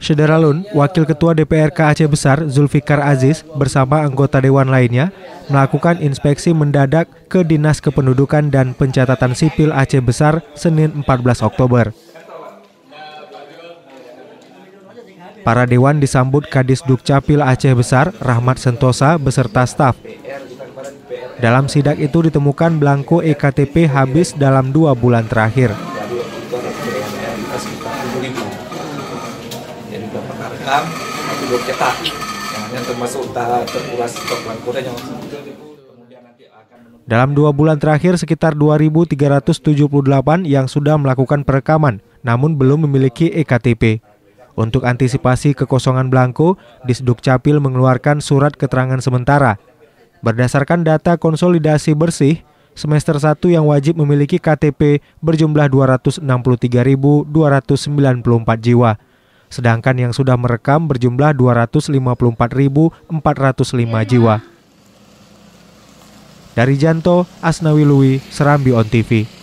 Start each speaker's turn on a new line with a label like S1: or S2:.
S1: Sederalun, Wakil Ketua DPRK Aceh Besar Zulfikar Aziz bersama anggota dewan lainnya melakukan inspeksi mendadak ke Dinas Kependudukan dan Pencatatan Sipil Aceh Besar Senin 14 Oktober. Para dewan disambut Kadis Dukcapil Aceh Besar Rahmat Sentosa beserta staf. Dalam sidak itu ditemukan belangko EKTP habis dalam dua bulan terakhir
S2: juga tapi belum cetak yang hanya termasuk terkuras korban kuda yang
S1: dalam dua bulan terakhir sekitar 2.378 yang sudah melakukan perekaman namun belum memiliki EKTP. Untuk antisipasi kekosongan belangko, Disdukcapil mengeluarkan surat keterangan sementara. Berdasarkan data konsolidasi bersih, semester 1 yang wajib memiliki KTP berjumlah 263.294 jiwa sedangkan yang sudah merekam berjumlah 254.405 iya. jiwa. Dari Janto, Asnawi Lui, Serambi On TV.